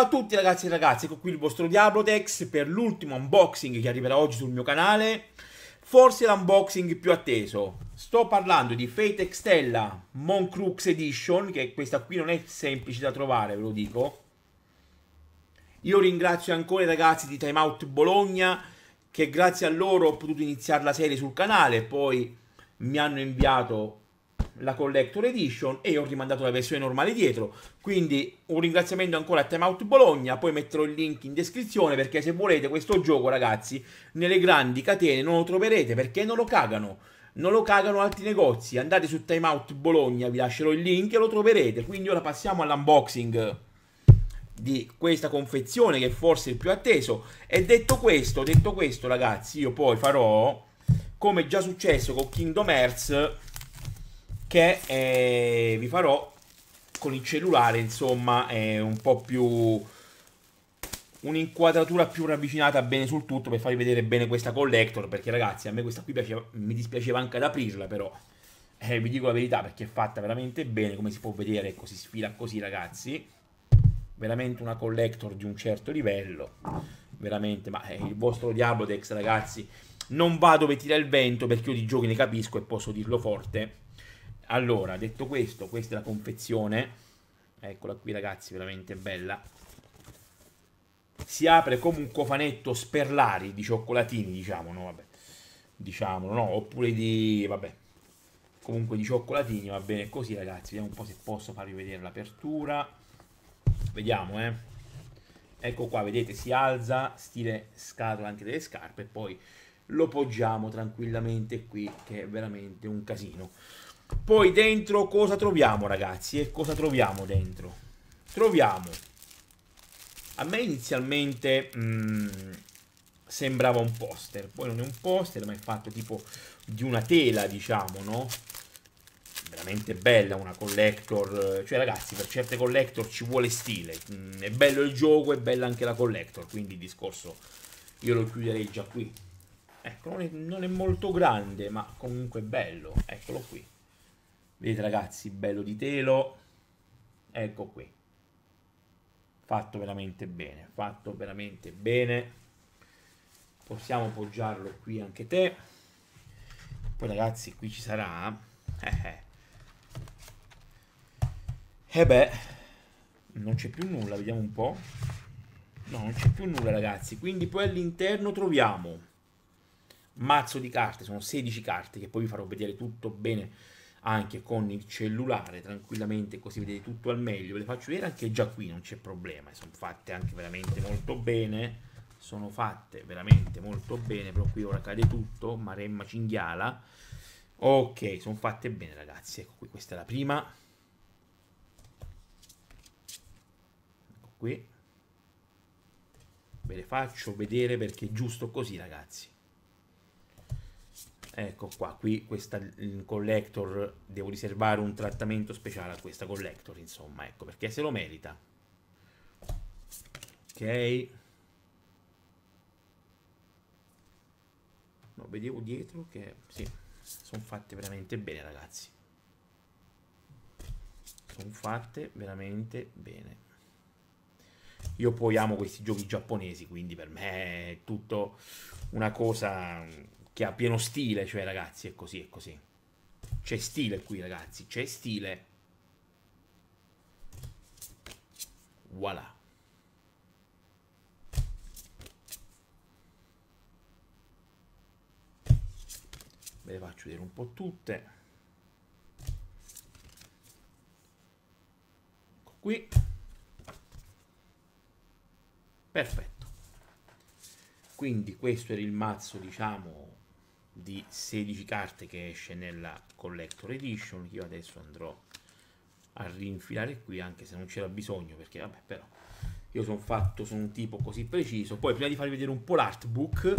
Ciao a tutti ragazzi e ragazze, ecco qui il vostro Diablotex per l'ultimo unboxing che arriverà oggi sul mio canale Forse l'unboxing più atteso Sto parlando di Fate Extella Moncrux Edition Che questa qui non è semplice da trovare, ve lo dico Io ringrazio ancora i ragazzi di Time Out Bologna Che grazie a loro ho potuto iniziare la serie sul canale Poi mi hanno inviato la Collector Edition e ho rimandato la versione normale dietro. Quindi un ringraziamento ancora a Time Out Bologna, poi metterò il link in descrizione perché se volete questo gioco ragazzi nelle grandi catene non lo troverete perché non lo cagano. Non lo cagano altri negozi, andate su Time Out Bologna, vi lascerò il link e lo troverete. Quindi ora passiamo all'unboxing di questa confezione che è forse il più atteso. E detto questo, detto questo ragazzi, io poi farò, come già successo con Kingdom Hearts, che eh, vi farò con il cellulare, insomma, è un po' più un'inquadratura più ravvicinata bene sul tutto per farvi vedere bene questa collector, perché ragazzi, a me questa qui piaceva, mi dispiaceva anche ad aprirla, però eh, vi dico la verità perché è fatta veramente bene, come si può vedere, così ecco, sfila così, ragazzi. Veramente una collector di un certo livello. Veramente, ma eh, il vostro Diablodex, ragazzi, non va dove tira il vento perché io di giochi ne capisco e posso dirlo forte allora, detto questo, questa è la confezione. Eccola qui ragazzi, veramente bella. Si apre come un cofanetto sperlari di cioccolatini, diciamo, no? Vabbè. Diciamolo, no? Oppure di... vabbè. Comunque di cioccolatini, va bene così ragazzi. Vediamo un po' se posso farvi vedere l'apertura. Vediamo, eh. Ecco qua, vedete, si alza, stile scatola anche delle scarpe, e poi lo poggiamo tranquillamente qui, che è veramente un casino. Poi dentro cosa troviamo ragazzi? E cosa troviamo dentro? Troviamo... A me inizialmente mh, mm, sembrava un poster, poi non è un poster ma è fatto tipo di una tela diciamo, no? veramente bella una collector, eh, cioè ragazzi per certe collector ci vuole stile, mm, è bello il gioco, è bella anche la collector, quindi il discorso io lo chiuderei già qui. Ecco, non è, non è molto grande, ma comunque è bello, eccolo qui. Vedete ragazzi, bello di telo. Ecco qui. Fatto veramente bene, fatto veramente bene. Possiamo poggiarlo qui anche te. Poi ragazzi, qui ci sarà... Eh, eh. E eh beh, non c'è più nulla, vediamo un po'. No, non c'è più nulla ragazzi, quindi poi all'interno troviamo mazzo di carte, sono 16 carte che poi vi farò vedere tutto bene anche con il cellulare tranquillamente così vedete tutto al meglio ve le faccio vedere anche già qui non c'è problema sono fatte anche veramente molto bene sono fatte veramente molto bene però qui ora cade tutto maremma cinghiala ok sono fatte bene ragazzi ecco qui questa è la prima ecco qui ve le faccio vedere perché è giusto così ragazzi ecco qua, qui questa collector, devo riservare un trattamento speciale a questa collector, insomma, ecco, perché se lo merita. Ok. No, vedevo dietro che, sì, sono fatte veramente bene, ragazzi. Sono fatte veramente bene. Io poi amo questi giochi giapponesi, quindi per me è tutto una cosa che ha pieno stile, cioè ragazzi, è così, è così. C'è stile qui, ragazzi, c'è stile. Voilà. Ve le faccio vedere un po' tutte. Ecco qui. Perfetto. Quindi questo era il mazzo, diciamo, di 16 carte che esce nella Collector Edition che io adesso andrò a rinfilare qui anche se non c'era bisogno perché vabbè però io sono fatto su un tipo così preciso poi prima di farvi vedere un po' l'artbook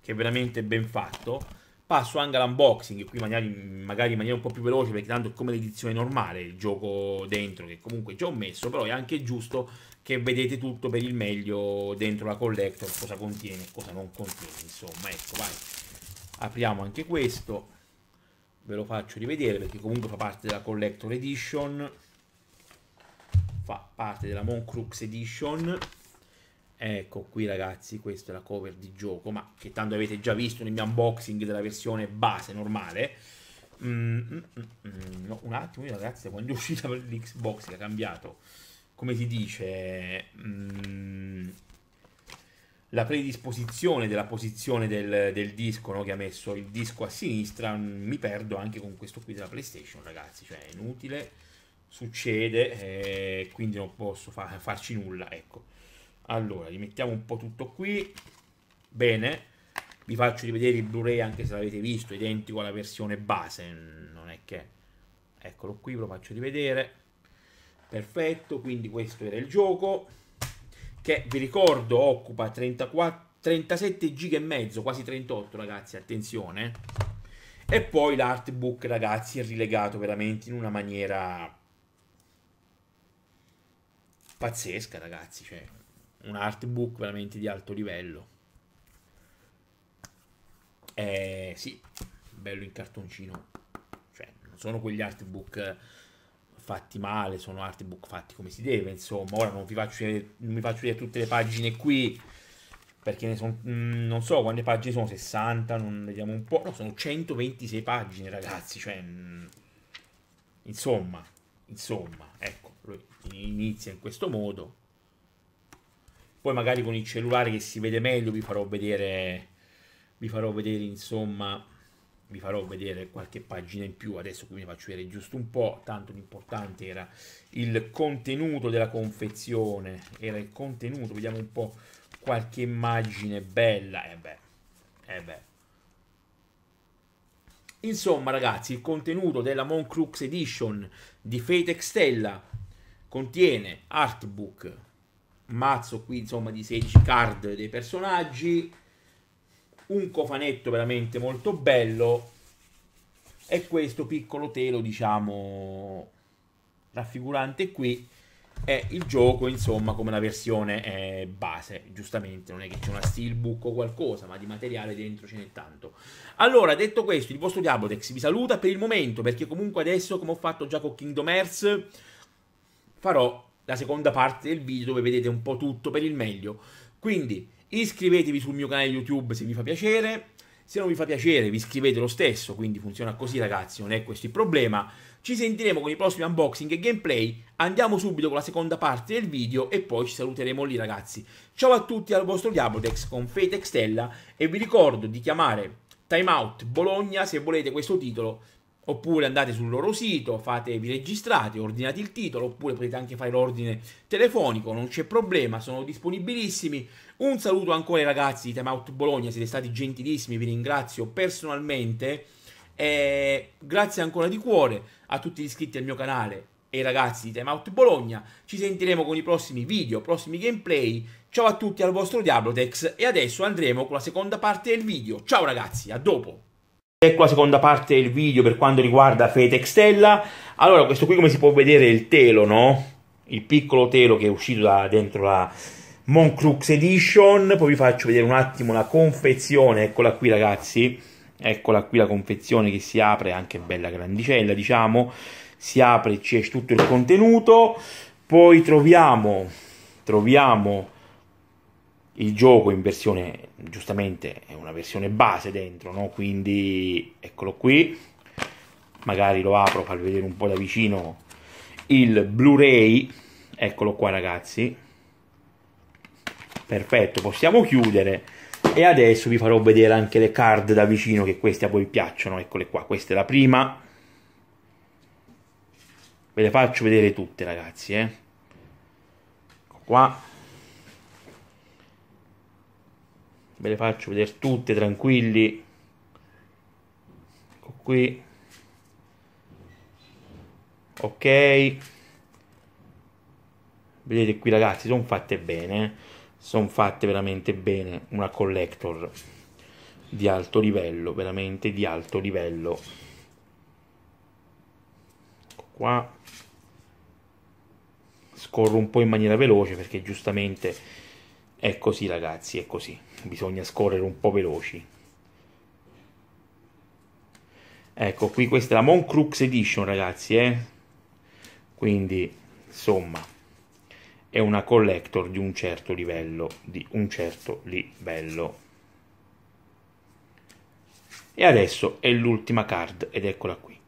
che è veramente ben fatto passo anche all'unboxing qui magari, magari in maniera un po' più veloce perché tanto è come l'edizione normale il gioco dentro che comunque già ho messo però è anche giusto che vedete tutto per il meglio dentro la collector cosa contiene e cosa non contiene insomma ecco vai apriamo anche questo ve lo faccio rivedere perché comunque fa parte della collector edition fa parte della Moncrux edition ecco qui ragazzi questa è la cover di gioco ma che tanto avete già visto nel mio unboxing della versione base normale mm, mm, mm, mm, no, un attimo io ragazzi quando è uscita per l'Xbox che ha cambiato come si dice mm la predisposizione della posizione del, del disco no, che ha messo il disco a sinistra mm, mi perdo anche con questo qui della playstation ragazzi cioè è inutile succede eh, quindi non posso fa farci nulla ecco allora rimettiamo un po' tutto qui bene vi faccio rivedere il blu-ray anche se l'avete visto identico alla versione base non è che eccolo qui ve lo faccio rivedere perfetto quindi questo era il gioco che vi ricordo occupa 34, 37 giga e mezzo, quasi 38 ragazzi, attenzione. E poi l'artbook ragazzi è rilegato veramente in una maniera pazzesca ragazzi, cioè un artbook veramente di alto livello. Eh sì, bello in cartoncino. Cioè, non sono quegli artbook fatti male, sono artbook fatti come si deve, insomma, ora non vi faccio vedere, non vi faccio vedere tutte le pagine qui, perché ne sono, mm, non so quante pagine sono, 60, non vediamo un po', no, sono 126 pagine ragazzi, cioè, mm, insomma, insomma, ecco, lui inizia in questo modo, poi magari con il cellulare che si vede meglio vi farò vedere, vi farò vedere insomma vi farò vedere qualche pagina in più, adesso qui ne faccio vedere giusto un po', tanto l'importante era il contenuto della confezione, era il contenuto, vediamo un po' qualche immagine bella, e eh beh, eh beh. Insomma ragazzi, il contenuto della Moncrux Edition di Fate Stella contiene artbook, mazzo qui insomma di 16 card dei personaggi, un cofanetto veramente molto bello e questo piccolo telo diciamo raffigurante qui è il gioco insomma come la versione eh, base giustamente non è che c'è una steelbook o qualcosa ma di materiale dentro ce n'è tanto allora detto questo il vostro Diablotex vi saluta per il momento perché comunque adesso come ho fatto già con Kingdom Hearts farò la seconda parte del video dove vedete un po' tutto per il meglio quindi Iscrivetevi sul mio canale YouTube se vi fa piacere. Se non vi fa piacere, vi iscrivete lo stesso. Quindi funziona così, ragazzi. Non è questo il problema. Ci sentiremo con i prossimi unboxing e gameplay. Andiamo subito con la seconda parte del video e poi ci saluteremo lì, ragazzi. Ciao a tutti al vostro Diablotex con Fate Stella. E vi ricordo di chiamare Timeout Bologna se volete questo titolo Oppure andate sul loro sito, fatevi registrate, ordinate il titolo, oppure potete anche fare l'ordine telefonico, non c'è problema, sono disponibilissimi. Un saluto ancora ai ragazzi di Time Out Bologna, siete stati gentilissimi, vi ringrazio personalmente. E grazie ancora di cuore a tutti gli iscritti al mio canale e ai ragazzi di Time Out Bologna. Ci sentiremo con i prossimi video, prossimi gameplay. Ciao a tutti al vostro Diablotex e adesso andremo con la seconda parte del video. Ciao ragazzi, a dopo! Ecco la seconda parte del video per quanto riguarda Fate Stella. Allora, questo qui come si può vedere il telo, no? Il piccolo telo che è uscito da dentro la Moncrux Edition. Poi vi faccio vedere un attimo la confezione, eccola qui ragazzi. Eccola qui la confezione che si apre, anche bella grandicella diciamo. Si apre, c'è tutto il contenuto. Poi troviamo, troviamo il gioco in versione giustamente è una versione base dentro no? quindi eccolo qui magari lo apro per vedere un po' da vicino il blu-ray eccolo qua ragazzi perfetto possiamo chiudere e adesso vi farò vedere anche le card da vicino che queste a voi piacciono eccole qua questa è la prima ve le faccio vedere tutte ragazzi eh. Ecco qua ve le faccio vedere tutte tranquilli ecco qui ok vedete qui ragazzi sono fatte bene eh. sono fatte veramente bene una collector di alto livello veramente di alto livello ecco qua scorro un po' in maniera veloce perché giustamente è così ragazzi, è così. Bisogna scorrere un po' veloci. Ecco, qui questa è la Moncrux Edition ragazzi, eh? Quindi, insomma, è una collector di un certo livello, di un certo livello. E adesso è l'ultima card ed eccola qui.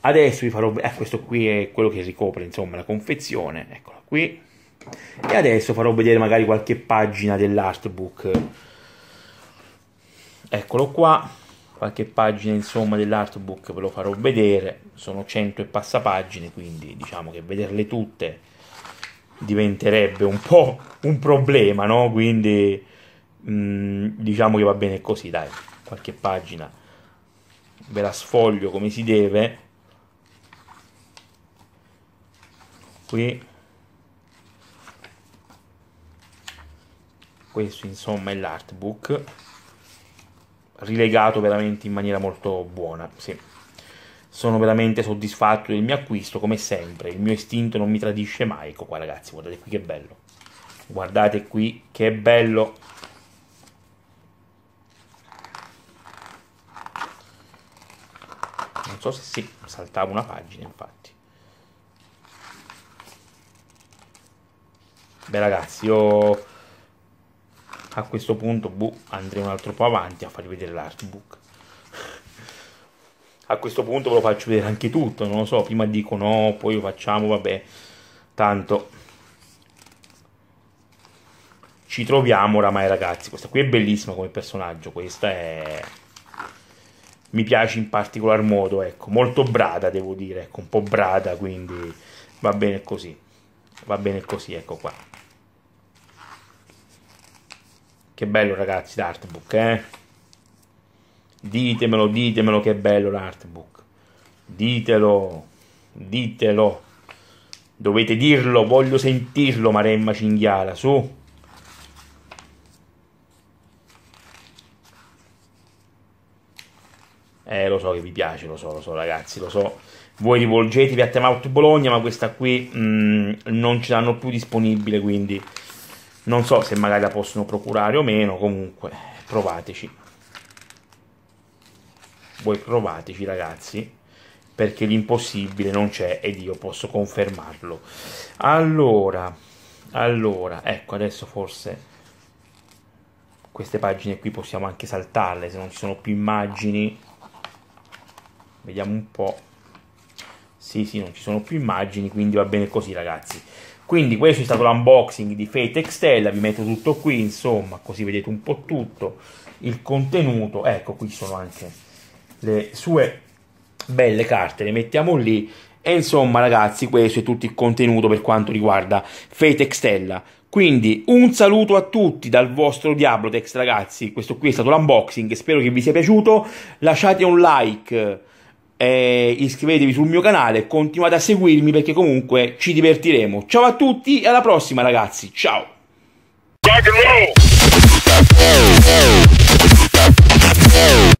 Adesso vi farò vedere, eh, questo qui è quello che ricopre insomma la confezione, eccola qui. E adesso farò vedere magari qualche pagina dell'artbook. Eccolo qua, qualche pagina insomma dell'artbook ve lo farò vedere. Sono 100 e passa pagine, quindi diciamo che vederle tutte diventerebbe un po' un problema, no? Quindi mm, diciamo che va bene così, dai. Qualche pagina ve la sfoglio come si deve. Qui questo insomma è l'artbook rilegato veramente in maniera molto buona sì. sono veramente soddisfatto del mio acquisto come sempre il mio istinto non mi tradisce mai ecco qua ragazzi guardate qui che bello guardate qui che bello non so se sì, saltava una pagina infatti beh ragazzi io a questo punto boh, andremo un altro po' avanti a farvi vedere l'artbook a questo punto ve lo faccio vedere anche tutto non lo so prima dico no poi lo facciamo vabbè tanto ci troviamo oramai ragazzi questa qui è bellissima come personaggio questa è mi piace in particolar modo ecco molto brada devo dire ecco un po' brada quindi va bene così va bene così ecco qua che bello ragazzi l'artbook, eh? Ditemelo, ditemelo che bello l'artbook. Ditelo, ditelo. Dovete dirlo, voglio sentirlo Maremma Cinghiala, su. Eh, lo so che vi piace, lo so, lo so ragazzi, lo so. Voi rivolgetevi a Team Out Bologna, ma questa qui mh, mm, non ce l'hanno più disponibile, quindi non so se magari la possono procurare o meno, comunque provateci. Voi provateci ragazzi, perché l'impossibile non c'è ed io posso confermarlo. Allora, allora, ecco adesso forse queste pagine qui possiamo anche saltarle se non ci sono più immagini. Vediamo un po'. Sì, sì, non ci sono più immagini, quindi va bene così ragazzi. Quindi questo è stato l'unboxing di Fate Extella, vi metto tutto qui, insomma, così vedete un po' tutto il contenuto. Ecco, qui sono anche le sue belle carte, le mettiamo lì. E insomma, ragazzi, questo è tutto il contenuto per quanto riguarda Fate Extella. Quindi un saluto a tutti dal vostro Diablotex, ragazzi. Questo qui è stato l'unboxing, spero che vi sia piaciuto. Lasciate un like eh, iscrivetevi sul mio canale, continuate a seguirmi perché comunque ci divertiremo. Ciao a tutti e alla prossima ragazzi, ciao!